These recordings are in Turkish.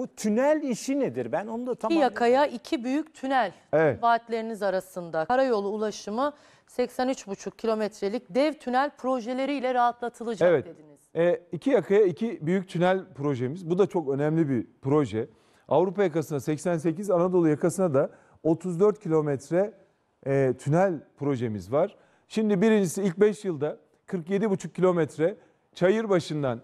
Bu tünel işi nedir? Ben onu da tam İki yakaya iki büyük tünel Evet. vaatleriniz arasında. Karayolu ulaşımı 83,5 kilometrelik dev tünel projeleriyle rahatlatılacak Evet. dediniz. E, iki yakaya iki büyük tünel projemiz. Bu da çok önemli bir proje. Avrupa yakasına 88, Anadolu yakasına da 34 kilometre e, tünel projemiz var. Şimdi birincisi ilk 5 yılda 47,5 kilometre çayır başından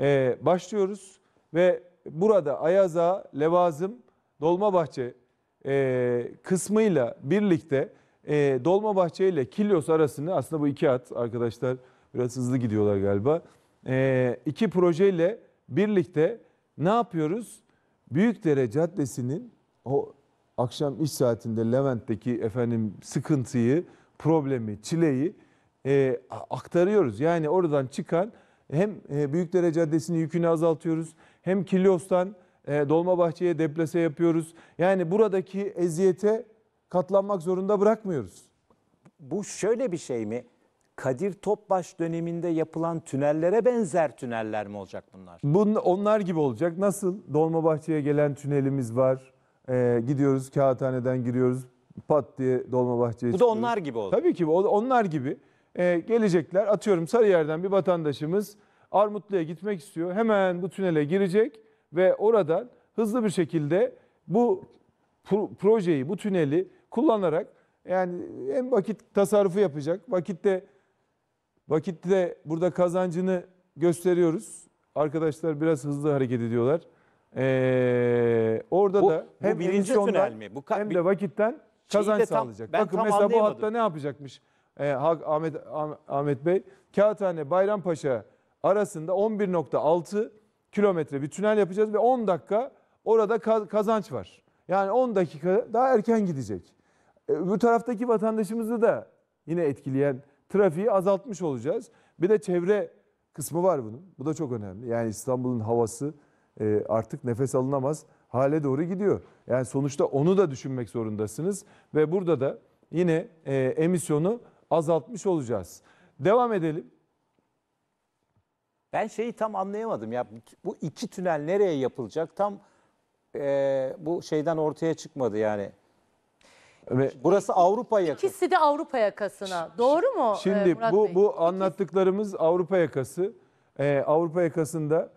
e, başlıyoruz ve burada Ayaza, Levazım, Dolmabahçe e, kısmıyla birlikte e, Dolmabahçe ile Kilios arasını aslında bu iki at arkadaşlar biraz hızlı gidiyorlar galiba. E, iki projeyle birlikte ne yapıyoruz? Büyükdere Caddesi'nin o akşam iş saatinde Levent'teki efendim sıkıntıyı, problemi, çileyi e, aktarıyoruz. Yani oradan çıkan hem e, Büyükdere Caddesi'nin yükünü azaltıyoruz hem Kilios'tan e, Dolmabahçe'ye deplase yapıyoruz. Yani buradaki eziyete katlanmak zorunda bırakmıyoruz. Bu şöyle bir şey mi? Kadir Topbaş döneminde yapılan tünellere benzer tüneller mi olacak bunlar? Bun, onlar gibi olacak. Nasıl Dolmabahçe'ye gelen tünelimiz var. Ee, gidiyoruz kağıthaneden giriyoruz. Pat diye Dolmabahçe'ye Bu da onlar gibi olacak. Tabii ki onlar gibi. Ee, gelecekler atıyorum Sarıyer'den bir vatandaşımız Armutlu'ya gitmek istiyor. Hemen bu tünele girecek ve oradan hızlı bir şekilde bu projeyi, bu tüneli kullanarak yani hem vakit tasarrufu yapacak, vakitte vakitte burada kazancını gösteriyoruz. Arkadaşlar biraz hızlı hareket ediyorlar. Ee, orada bu, da hem bu birinci tünel mi? Bu hem de vakitten kazanç sağlayacak. Bakın mesela bu hatta ne yapacakmış? Ee, Ahmet Ahmet Bey Kağıthane Bayrampaşa arasında 11.6 kilometre bir tünel yapacağız ve 10 dakika orada kazanç var. Yani 10 dakika daha erken gidecek. E, bu taraftaki vatandaşımızı da yine etkileyen trafiği azaltmış olacağız. Bir de çevre kısmı var bunun. Bu da çok önemli. Yani İstanbul'un havası e, artık nefes alınamaz hale doğru gidiyor. Yani sonuçta onu da düşünmek zorundasınız ve burada da yine e, emisyonu azaltmış olacağız. Devam edelim. Ben şeyi tam anlayamadım ya bu iki tünel nereye yapılacak tam e, bu şeyden ortaya çıkmadı yani. Burası Avrupa yakası. İkisi de Avrupa yakasına. Doğru mu? E, Şimdi Murat bu Bey? bu anlattıklarımız Avrupa yakası. Ee, Avrupa yakasında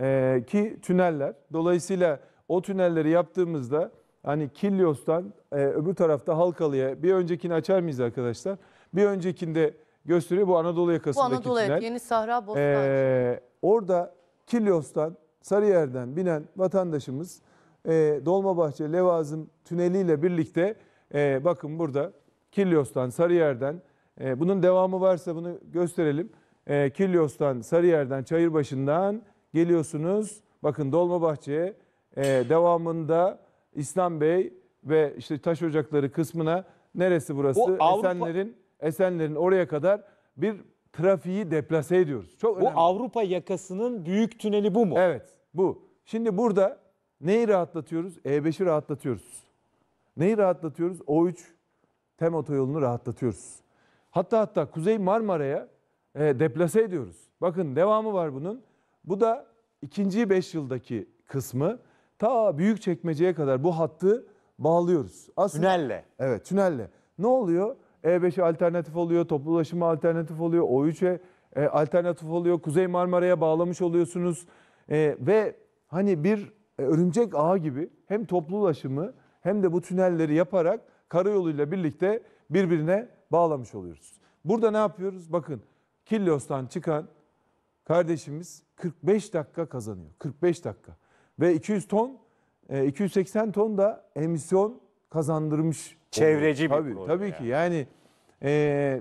e, ki tüneller. Dolayısıyla o tünelleri yaptığımızda hani Kilyos'tan e, öbür tarafta Halkalı'ya bir öncekini açar mıyız arkadaşlar? Bir öncekinde gösteriyor bu Anadolu yakasındaki Bu Anadolu tünel. Yeni Sahra Bostancı. Ee, orada Kilyos'tan Sarıyer'den binen vatandaşımız e, Dolmabahçe Levazım tüneliyle birlikte e, bakın burada Kilyos'tan Sarıyer'den e, bunun devamı varsa bunu gösterelim. E, Kilyos'tan Sarıyer'den Çayırbaşı'ndan geliyorsunuz. Bakın Dolmabahçe'ye e, devamında İslam Bey ve işte taş ocakları kısmına neresi burası? O Avrupa- Esenler'in Esenler'in oraya kadar bir trafiği deplase ediyoruz. Çok Bu önemli. Avrupa yakasının büyük tüneli bu mu? Evet bu. Şimdi burada neyi rahatlatıyoruz? E5'i rahatlatıyoruz. Neyi rahatlatıyoruz? O3 TEM otoyolunu rahatlatıyoruz. Hatta hatta Kuzey Marmara'ya e, deplase ediyoruz. Bakın devamı var bunun. Bu da ikinci 5 yıldaki kısmı. Ta büyük çekmeceye kadar bu hattı bağlıyoruz. Aslında, tünelle. Evet tünelle. Ne oluyor? e 5 alternatif oluyor, toplu ulaşıma alternatif oluyor, O3'e e, alternatif oluyor, Kuzey Marmara'ya bağlamış oluyorsunuz. E, ve hani bir e, örümcek ağı gibi hem toplu ulaşımı hem de bu tünelleri yaparak karayoluyla birlikte birbirine bağlamış oluyoruz. Burada ne yapıyoruz? Bakın Kilyos'tan çıkan kardeşimiz 45 dakika kazanıyor. 45 dakika. Ve 200 ton, 280 e, ton da emisyon kazandırmış. Çevreci oluyor. bir tabii, proje. Tabii yani. ki yani e,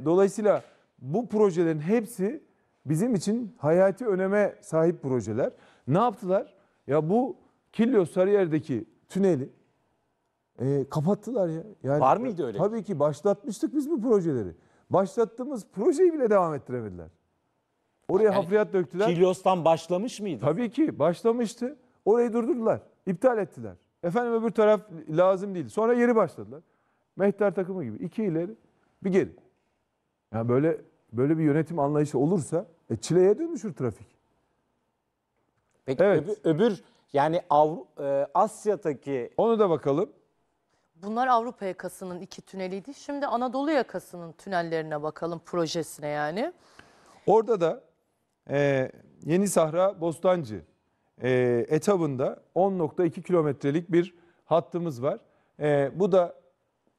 dolayısıyla bu projelerin hepsi bizim için hayati öneme sahip projeler. Ne yaptılar? Ya bu Kilyos Sarıyer'deki tüneli e, kapattılar ya. Yani, Var mıydı öyle? Tabii ki başlatmıştık biz bu projeleri. Başlattığımız projeyi bile devam ettiremediler. Oraya yani, hafriyat döktüler. Kilyos'tan başlamış mıydı? Tabii ki başlamıştı. Orayı durdurdular. İptal ettiler. Efendim öbür taraf lazım değil. Sonra yeri başladılar. Mehter takımı gibi. iki ileri. Bir gelin Yani böyle böyle bir yönetim anlayışı olursa e, çileye dönüşür trafik. Peki Evet. öbür, öbür yani Avru- e, Asya'daki Onu da bakalım. Bunlar Avrupa yakasının iki tüneliydi. Şimdi Anadolu yakasının tünellerine bakalım projesine yani. Orada da e, Yeni Sahra Bostancı e, etabında 10.2 kilometrelik bir hattımız var. E, bu da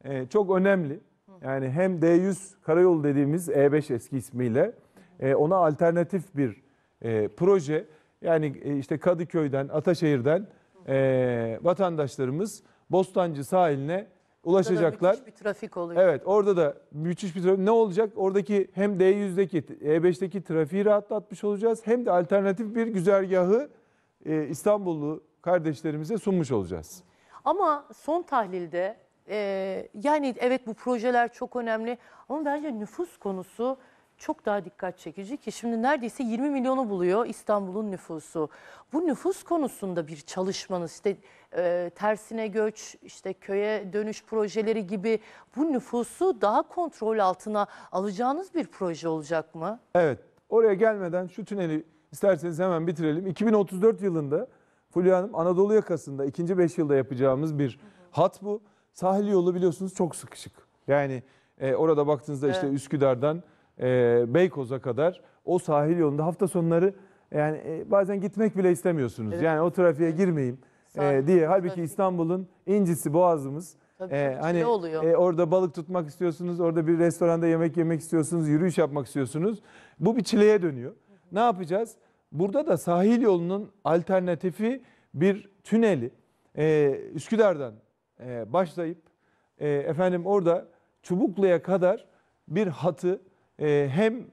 e, çok önemli. Yani hem D100 Karayol dediğimiz E5 eski ismiyle e, ona alternatif bir e, proje. Yani e, işte Kadıköy'den, Ataşehir'den e, vatandaşlarımız Bostancı sahiline ulaşacaklar. Orada müthiş bir trafik oluyor. Evet orada da müthiş bir trafik. Ne olacak? Oradaki hem D100'deki, E5'teki trafiği rahatlatmış olacağız. Hem de alternatif bir güzergahı e, İstanbullu kardeşlerimize sunmuş olacağız. Ama son tahlilde ee, yani evet bu projeler çok önemli ama bence nüfus konusu çok daha dikkat çekici ki şimdi neredeyse 20 milyonu buluyor İstanbul'un nüfusu. Bu nüfus konusunda bir çalışmanız işte e, tersine göç, işte köye dönüş projeleri gibi bu nüfusu daha kontrol altına alacağınız bir proje olacak mı? Evet. Oraya gelmeden şu tüneli isterseniz hemen bitirelim. 2034 yılında Fulya Hanım Anadolu yakasında ikinci beş yılda yapacağımız bir hat bu. Sahil yolu biliyorsunuz çok sıkışık. Yani e, orada baktığınızda işte Üsküdar'dan e, Beykoz'a kadar o sahil yolunda hafta sonları yani e, bazen gitmek bile istemiyorsunuz. Evet. Yani o trafiğe girmeyeyim e, diye. Halbuki İstanbul'un incisi boğazımız. Tabii, ee, hani oluyor. E, orada balık tutmak istiyorsunuz, orada bir restoranda yemek yemek istiyorsunuz, yürüyüş yapmak istiyorsunuz. Bu bir çileye dönüyor. Hı hı. Ne yapacağız? Burada da sahil yolunun alternatifi bir tüneli. Ee, Üsküdar'dan e, başlayıp e, efendim orada Çubuklu'ya kadar bir hatı e, hem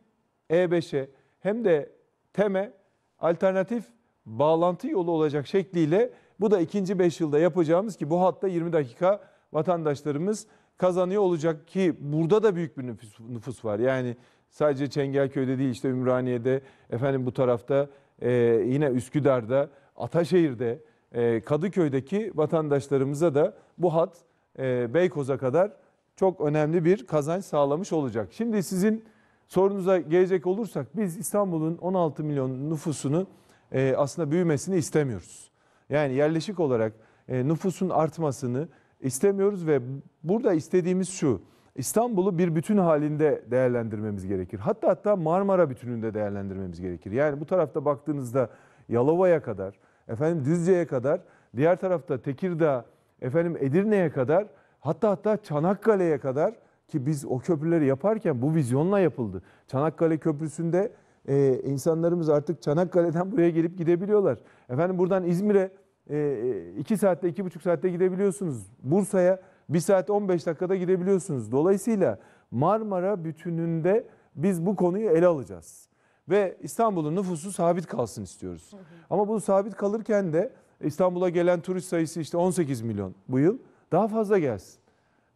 E5'e hem de TEM'e alternatif bağlantı yolu olacak şekliyle bu da ikinci 5 yılda yapacağımız ki bu hatta 20 dakika vatandaşlarımız kazanıyor olacak ki burada da büyük bir nüfus, nüfus var. Yani sadece Çengelköy'de değil işte Ümraniye'de efendim bu tarafta e, yine Üsküdar'da Ataşehir'de ee, Kadıköy'deki vatandaşlarımıza da bu hat e, Beykoz'a kadar çok önemli bir kazanç sağlamış olacak. Şimdi sizin sorunuza gelecek olursak biz İstanbul'un 16 milyon nüfusunu e, aslında büyümesini istemiyoruz. Yani yerleşik olarak e, nüfusun artmasını istemiyoruz ve burada istediğimiz şu. İstanbul'u bir bütün halinde değerlendirmemiz gerekir. Hatta hatta Marmara bütününde değerlendirmemiz gerekir. Yani bu tarafta baktığınızda Yalova'ya kadar, efendim Düzce'ye kadar, diğer tarafta Tekirdağ, efendim Edirne'ye kadar, hatta hatta Çanakkale'ye kadar ki biz o köprüleri yaparken bu vizyonla yapıldı. Çanakkale Köprüsü'nde e, insanlarımız artık Çanakkale'den buraya gelip gidebiliyorlar. Efendim buradan İzmir'e 2 e, e, saatte, 2,5 saatte gidebiliyorsunuz. Bursa'ya 1 saat 15 dakikada gidebiliyorsunuz. Dolayısıyla Marmara bütününde biz bu konuyu ele alacağız ve İstanbul'un nüfusu sabit kalsın istiyoruz. Hı hı. Ama bu sabit kalırken de İstanbul'a gelen turist sayısı işte 18 milyon bu yıl. Daha fazla gelsin.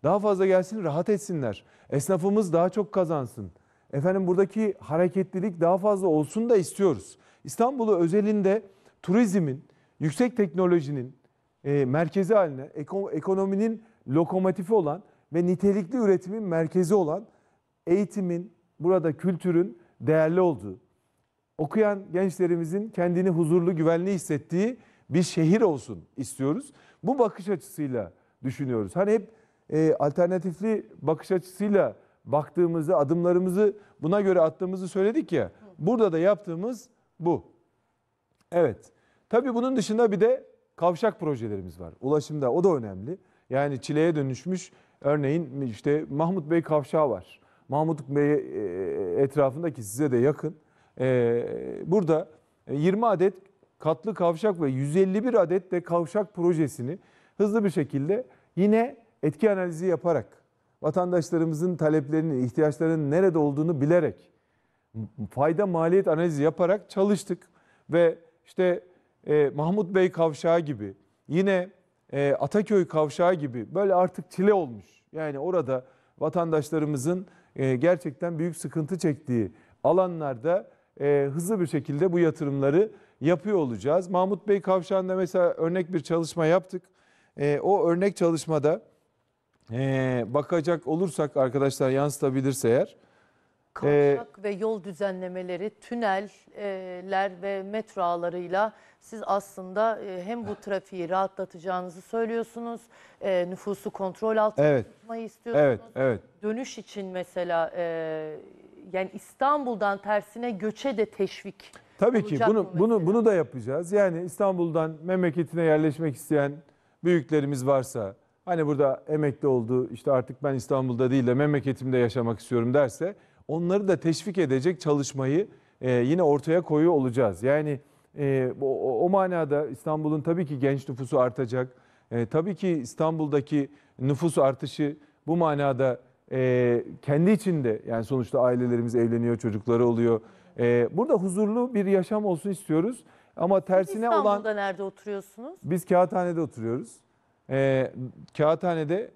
Daha fazla gelsin rahat etsinler. Esnafımız daha çok kazansın. Efendim buradaki hareketlilik daha fazla olsun da istiyoruz. İstanbul'u özelinde turizmin, yüksek teknolojinin e, merkezi haline, ekonominin lokomotifi olan ve nitelikli üretimin merkezi olan eğitimin, burada kültürün değerli olduğu, okuyan gençlerimizin kendini huzurlu, güvenli hissettiği bir şehir olsun istiyoruz. Bu bakış açısıyla düşünüyoruz. Hani hep e, alternatifli bakış açısıyla baktığımızda adımlarımızı buna göre attığımızı söyledik ya. Burada da yaptığımız bu. Evet. Tabii bunun dışında bir de kavşak projelerimiz var. Ulaşımda o da önemli. Yani çileye dönüşmüş örneğin işte Mahmut Bey kavşağı var. Mahmut Bey e, e, etrafındaki size de yakın. E, burada 20 adet katlı kavşak ve 151 adet de kavşak projesini hızlı bir şekilde yine etki analizi yaparak vatandaşlarımızın taleplerinin, ihtiyaçlarının nerede olduğunu bilerek fayda maliyet analizi yaparak çalıştık ve işte Mahmut Bey kavşağı gibi yine Ataköy kavşağı gibi böyle artık çile olmuş. Yani orada vatandaşlarımızın e, gerçekten büyük sıkıntı çektiği alanlarda e, hızlı bir şekilde bu yatırımları yapıyor olacağız. Mahmut Bey Kavşağı'nda mesela örnek bir çalışma yaptık. E, o örnek çalışmada e, bakacak olursak arkadaşlar yansıtabilirse eğer Kavşak ee, ve yol düzenlemeleri, tüneller ve metro ağlarıyla siz aslında e, hem bu trafiği rahatlatacağınızı söylüyorsunuz, e, nüfusu kontrol altında evet, tutmayı istiyorsunuz. Evet, evet. Dönüş için mesela e, yani İstanbul'dan tersine göçe de teşvik. Tabii ki bunu bunu bunu da yapacağız. Yani İstanbul'dan memleketine yerleşmek isteyen büyüklerimiz varsa hani burada emekli oldu işte artık ben İstanbul'da değil de memleketimde yaşamak istiyorum derse onları da teşvik edecek çalışmayı e, yine ortaya koyuyor olacağız. Yani e, o, manada İstanbul'un tabii ki genç nüfusu artacak. E, tabii ki İstanbul'daki nüfus artışı bu manada e, kendi içinde yani sonuçta ailelerimiz evleniyor, çocukları oluyor. E, burada huzurlu bir yaşam olsun istiyoruz. Ama tersine İstanbul'da olan... İstanbul'da nerede oturuyorsunuz? Biz Kağıthane'de oturuyoruz. Ee, Kağıthane'de...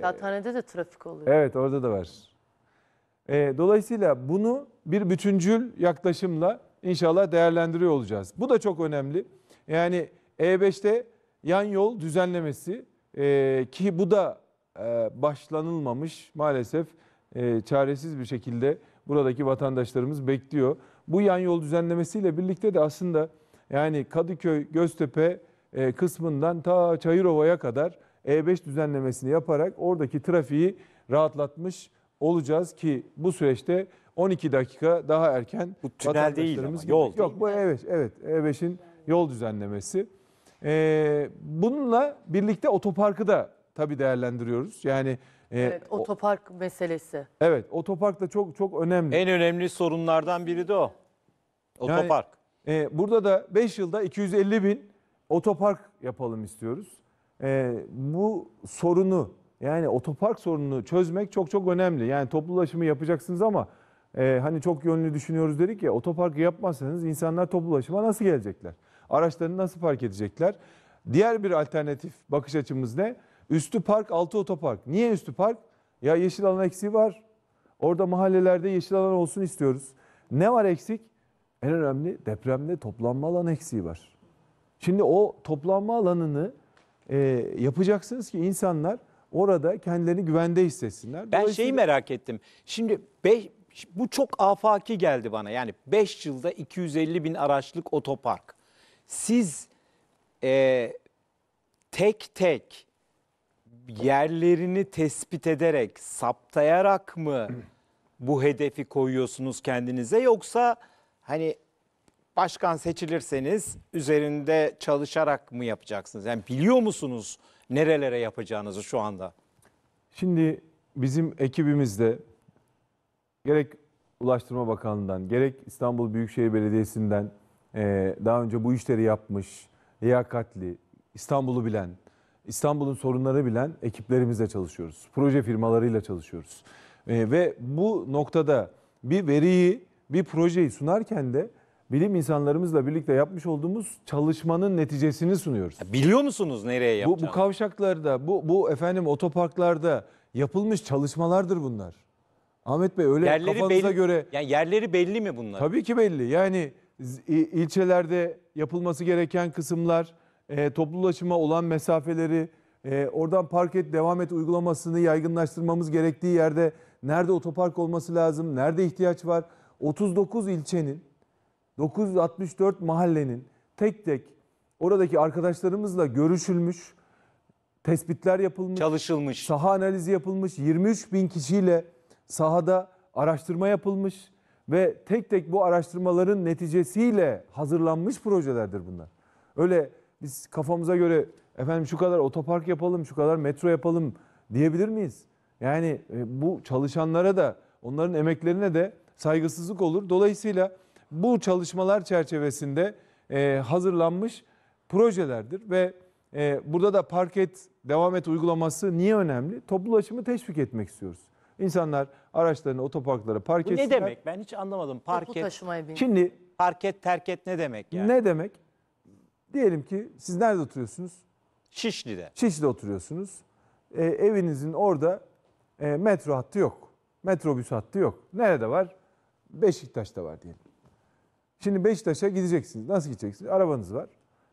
Kağıthane'de de trafik oluyor. Evet orada da var. E, dolayısıyla bunu bir bütüncül yaklaşımla inşallah değerlendiriyor olacağız. Bu da çok önemli. Yani E5'te yan yol düzenlemesi e, ki bu da e, başlanılmamış maalesef e, çaresiz bir şekilde buradaki vatandaşlarımız bekliyor. Bu yan yol düzenlemesiyle birlikte de aslında yani Kadıköy, Göztepe e, kısmından ta Çayırova'ya kadar E5 düzenlemesini yaparak oradaki trafiği rahatlatmış olacağız ki bu süreçte 12 dakika daha erken bu tünel değil ama, yol. Yok bu e evet evet E5'in yol düzenlemesi. Ee, bununla birlikte otoparkı da tabii değerlendiriyoruz. Yani e, Evet, o- otopark meselesi. evet otopark da çok çok önemli. En önemli sorunlardan biri de o. Yani- Otopark. E, burada da 5 yılda 250 bin otopark yapalım istiyoruz. Ee, bu sorunu yani otopark sorununu çözmek çok çok önemli. Yani toplu ulaşımı yapacaksınız ama e, hani çok yönlü düşünüyoruz dedik ya otoparkı yapmazsanız insanlar toplu ulaşıma nasıl gelecekler? Araçlarını nasıl park edecekler? Diğer bir alternatif bakış açımız ne? Üstü park, altı otopark. Niye üstü park? Ya yeşil alan eksiği var. Orada mahallelerde yeşil alan olsun istiyoruz. Ne var eksik? En önemli depremde toplanma alan eksiği var. Şimdi o toplanma alanını e, yapacaksınız ki insanlar orada kendilerini güvende hissetsinler. Ben şeyi merak ettim. Şimdi beş, bu çok afaki geldi bana. Yani 5 yılda 250 bin araçlık otopark. Siz e, tek tek yerlerini tespit ederek, saptayarak mı bu hedefi koyuyorsunuz kendinize yoksa hani başkan seçilirseniz üzerinde çalışarak mı yapacaksınız? Yani biliyor musunuz? nerelere yapacağınızı şu anda? Şimdi bizim ekibimizde gerek Ulaştırma Bakanlığı'ndan, gerek İstanbul Büyükşehir Belediyesi'nden e, daha önce bu işleri yapmış, liyakatli, İstanbul'u bilen, İstanbul'un sorunları bilen ekiplerimizle çalışıyoruz. Proje firmalarıyla çalışıyoruz. E, ve bu noktada bir veriyi, bir projeyi sunarken de bilim insanlarımızla birlikte yapmış olduğumuz çalışmanın neticesini sunuyoruz. Ya biliyor musunuz nereye Bu, yapacağını? bu kavşaklarda, bu, bu efendim otoparklarda yapılmış çalışmalardır bunlar. Ahmet Bey öyle yerleri kafanıza belli, göre yani yerleri belli mi bunlar? Tabii ki belli. Yani ilçelerde yapılması gereken kısımlar, e, toplu olan mesafeleri, e, oradan park et devam et uygulamasını yaygınlaştırmamız gerektiği yerde nerede otopark olması lazım, nerede ihtiyaç var? 39 ilçenin 964 mahallenin tek tek oradaki arkadaşlarımızla görüşülmüş, tespitler yapılmış, çalışılmış, saha analizi yapılmış, 23 bin kişiyle sahada araştırma yapılmış ve tek tek bu araştırmaların neticesiyle hazırlanmış projelerdir bunlar. Öyle biz kafamıza göre efendim şu kadar otopark yapalım, şu kadar metro yapalım diyebilir miyiz? Yani e, bu çalışanlara da onların emeklerine de saygısızlık olur. Dolayısıyla bu çalışmalar çerçevesinde e, hazırlanmış projelerdir ve e, burada da park et, devam et uygulaması niye önemli? Toplu ulaşımı teşvik etmek istiyoruz. İnsanlar araçlarını otoparklara park Bu ne demek? Ben hiç anlamadım. Park Toplu et, Şimdi park et, terk et ne demek yani? ne demek? Diyelim ki siz nerede oturuyorsunuz? Şişli'de. Şişli'de oturuyorsunuz. E, evinizin orada e, metro hattı yok. Metrobüs hattı yok. Nerede var? Beşiktaş'ta var diyelim. Şimdi Beşiktaş'a gideceksiniz. Nasıl gideceksiniz? Arabanız var.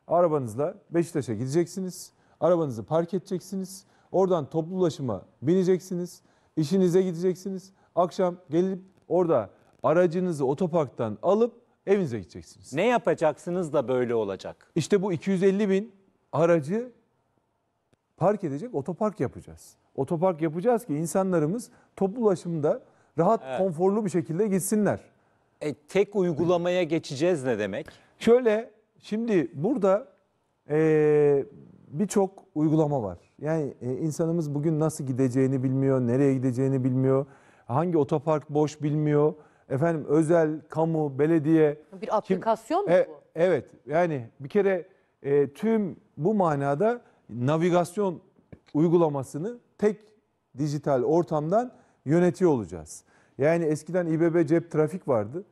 Arabanızla Beşiktaş'a gideceksiniz. Arabanızı park edeceksiniz. Oradan toplu ulaşıma bineceksiniz. İşinize gideceksiniz. Akşam gelip orada aracınızı otoparktan alıp evinize gideceksiniz. Ne yapacaksınız da böyle olacak? İşte bu 250 bin aracı park edecek otopark yapacağız. Otopark yapacağız ki insanlarımız toplu ulaşımda rahat, evet. konforlu bir şekilde gitsinler. E, tek uygulamaya geçeceğiz ne demek? Şöyle şimdi burada e, birçok uygulama var. Yani e, insanımız bugün nasıl gideceğini bilmiyor, nereye gideceğini bilmiyor, hangi otopark boş bilmiyor. Efendim özel, kamu, belediye. Bir aplikasyon kim, mu e, bu? evet yani bir kere e, tüm bu manada navigasyon uygulamasını tek dijital ortamdan yönetiyor olacağız. Yani eskiden İBB cep trafik vardı.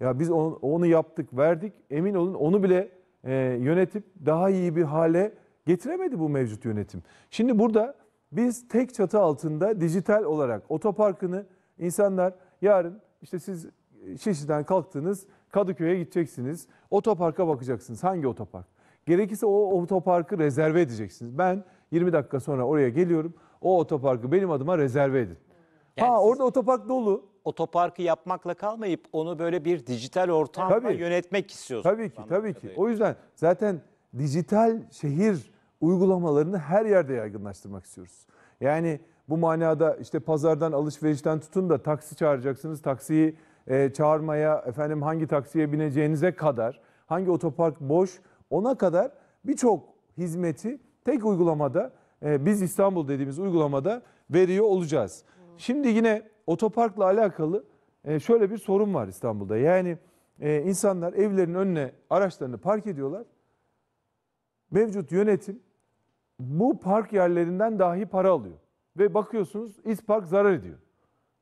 Ya biz onu, onu yaptık, verdik. Emin olun onu bile e, yönetip daha iyi bir hale getiremedi bu mevcut yönetim. Şimdi burada biz tek çatı altında dijital olarak otoparkını insanlar yarın işte siz Şişli'den kalktınız, Kadıköy'e gideceksiniz. Otoparka bakacaksınız. Hangi otopark? Gerekirse o otoparkı rezerve edeceksiniz. Ben 20 dakika sonra oraya geliyorum. O otoparkı benim adıma rezerve edin. Yani ha siz... orada otopark dolu otoparkı yapmakla kalmayıp onu böyle bir dijital ortamla Tabii. yönetmek istiyorsunuz. Tabii ki, tabii ki. O yüzden zaten dijital şehir uygulamalarını her yerde yaygınlaştırmak istiyoruz. Yani bu manada işte pazardan alışverişten tutun da taksi çağıracaksınız. Taksiyi e, çağırmaya, efendim hangi taksiye bineceğinize kadar, hangi otopark boş ona kadar birçok hizmeti tek uygulamada e, biz İstanbul dediğimiz uygulamada veriyor olacağız. Şimdi yine otoparkla alakalı e, şöyle bir sorun var İstanbul'da. Yani e, insanlar evlerin önüne araçlarını park ediyorlar. Mevcut yönetim bu park yerlerinden dahi para alıyor. Ve bakıyorsunuz İspark zarar ediyor.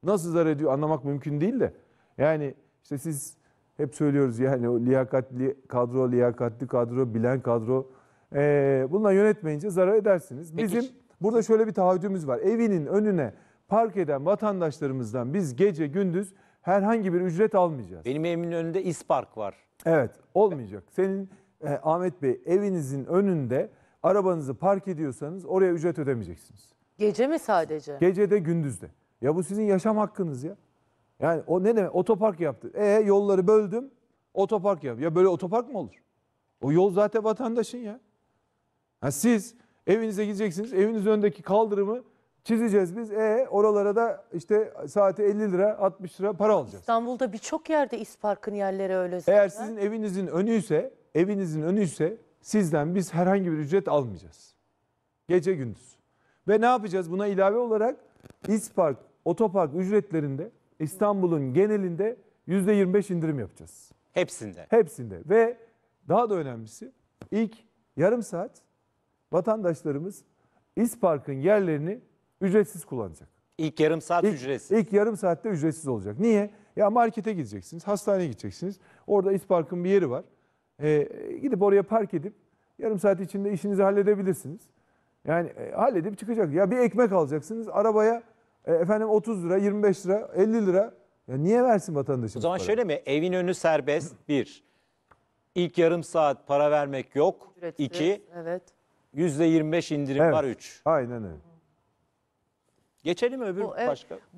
Nasıl zarar ediyor anlamak mümkün değil de. Yani işte siz hep söylüyoruz yani o liyakatli kadro, liyakatli kadro, bilen kadro. Ee, bununla yönetmeyince zarar edersiniz. Bizim Peki. burada şöyle bir taahhüdümüz var. Evinin önüne park eden vatandaşlarımızdan biz gece gündüz herhangi bir ücret almayacağız. Benim evimin önünde ispark var. Evet olmayacak. Senin e, Ahmet Bey evinizin önünde arabanızı park ediyorsanız oraya ücret ödemeyeceksiniz. Gece mi sadece? Gece de gündüz de. Ya bu sizin yaşam hakkınız ya. Yani o ne demek otopark yaptı. E yolları böldüm otopark yap. Ya böyle otopark mı olur? O yol zaten vatandaşın ya. Ha siz evinize gideceksiniz. Eviniz önündeki kaldırımı Çizeceğiz biz. E oralara da işte saati 50 lira 60 lira para alacağız. İstanbul'da birçok yerde isparkın yerleri öyle zaten. Eğer sizin evinizin önüyse, evinizin önüyse sizden biz herhangi bir ücret almayacağız. Gece gündüz. Ve ne yapacağız? Buna ilave olarak ispark, otopark ücretlerinde İstanbul'un genelinde %25 indirim yapacağız. Hepsinde. Hepsinde. Ve daha da önemlisi ilk yarım saat vatandaşlarımız İspark'ın yerlerini ücretsiz kullanacak. İlk yarım saat ilk, ücretsiz. İlk yarım saatte ücretsiz olacak. Niye? Ya markete gideceksiniz, hastaneye gideceksiniz. Orada İspark'ın bir yeri var. Ee, gidip oraya park edip yarım saat içinde işinizi halledebilirsiniz. Yani e, halledip çıkacak. Ya bir ekmek alacaksınız arabaya e, efendim 30 lira, 25 lira, 50 lira. Ya niye versin vatandaşımız O zaman para? şöyle mi? Evin önü serbest bir. İlk yarım saat para vermek yok. Ücretsiz, İki. Evet. %25 indirim evet, var 3. Aynen öyle. Geçelim öbür Bu, evet. başka.